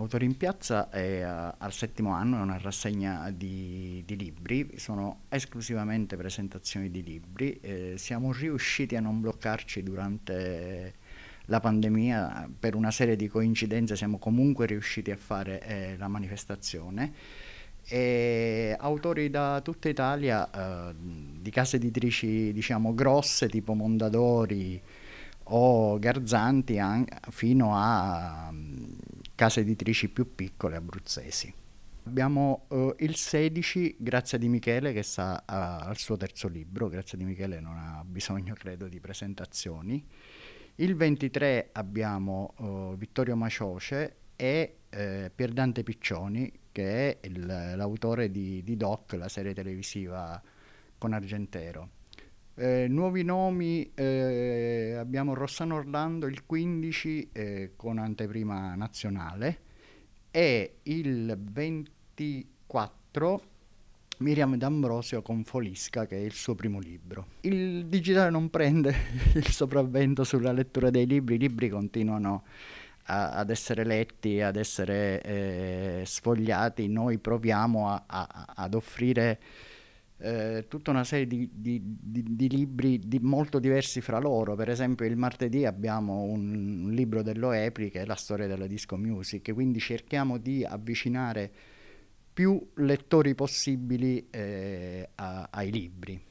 Autori in Piazza è uh, al settimo anno, è una rassegna di, di libri, sono esclusivamente presentazioni di libri, eh, siamo riusciti a non bloccarci durante la pandemia, per una serie di coincidenze siamo comunque riusciti a fare eh, la manifestazione. E autori da tutta Italia, eh, di case editrici diciamo grosse tipo Mondadori o Garzanti, fino a case editrici più piccole abruzzesi. Abbiamo uh, il 16, Grazia di Michele, che sta uh, al suo terzo libro. Grazia di Michele non ha bisogno, credo, di presentazioni. Il 23 abbiamo uh, Vittorio Macioce e eh, Pierdante Piccioni, che è il, l'autore di, di Doc, la serie televisiva con Argentero. Eh, nuovi nomi, eh, abbiamo Rossano Orlando il 15 eh, con anteprima nazionale e il 24 Miriam D'Ambrosio con Folisca che è il suo primo libro. Il digitale non prende il sopravvento sulla lettura dei libri, i libri continuano a, ad essere letti, ad essere eh, sfogliati, noi proviamo a, a, ad offrire eh, tutta una serie di, di, di, di libri molto diversi fra loro. Per esempio, il martedì abbiamo un, un libro dell'OEPRI che è la storia della disco music, quindi cerchiamo di avvicinare più lettori possibili eh, a, ai libri.